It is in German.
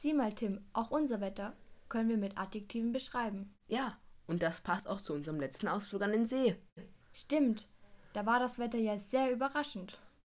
Sieh mal, Tim, auch unser Wetter können wir mit Adjektiven beschreiben. Ja, und das passt auch zu unserem letzten Ausflug an den See. Stimmt, da war das Wetter ja sehr überraschend.